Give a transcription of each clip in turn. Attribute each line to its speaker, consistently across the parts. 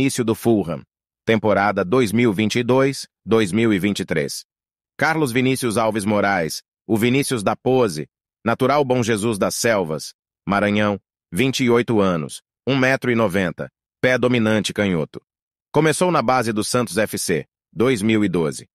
Speaker 1: início do Fulham, temporada 2022-2023. Carlos Vinícius Alves Moraes, o Vinícius da Pose, natural Bom Jesus das Selvas, Maranhão, 28 anos, 1,90m, pé dominante canhoto. Começou na base do Santos FC, 2012.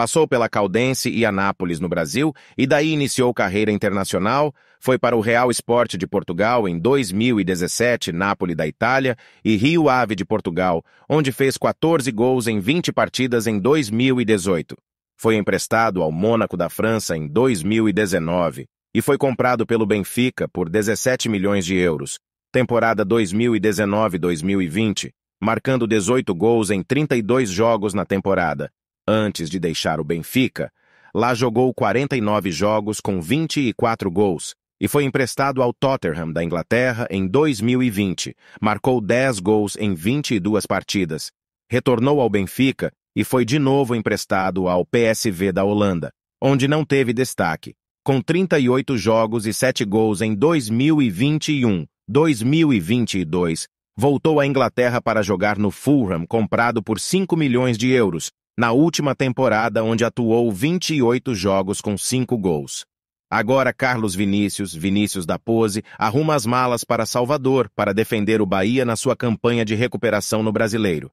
Speaker 1: Passou pela Caldense e Anápolis, no Brasil, e daí iniciou carreira internacional, foi para o Real Esporte de Portugal em 2017, Nápoles da Itália, e Rio Ave de Portugal, onde fez 14 gols em 20 partidas em 2018. Foi emprestado ao Mônaco da França em 2019 e foi comprado pelo Benfica por 17 milhões de euros, temporada 2019-2020, marcando 18 gols em 32 jogos na temporada, Antes de deixar o Benfica, lá jogou 49 jogos com 24 gols e foi emprestado ao Tottenham da Inglaterra em 2020. Marcou 10 gols em 22 partidas. Retornou ao Benfica e foi de novo emprestado ao PSV da Holanda, onde não teve destaque, com 38 jogos e 7 gols em 2021, 2022. Voltou à Inglaterra para jogar no Fulham, comprado por 5 milhões de euros, na última temporada onde atuou 28 jogos com 5 gols. Agora Carlos Vinícius, Vinícius da Pose, arruma as malas para Salvador para defender o Bahia na sua campanha de recuperação no Brasileiro.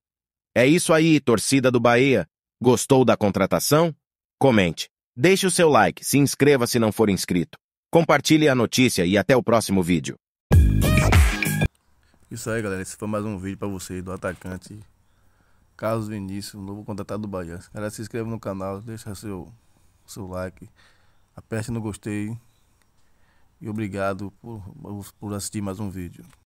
Speaker 1: É isso aí, torcida do Bahia. Gostou da contratação? Comente. Deixe o seu like, se inscreva se não for inscrito. Compartilhe a notícia e até o próximo vídeo.
Speaker 2: Isso aí, galera. Esse foi mais um vídeo para vocês do Atacante Carlos Vinícius, novo contratado do Bahia. Galera, se inscreve no canal, deixa seu, seu like, aperte no gostei. E obrigado por, por assistir mais um vídeo.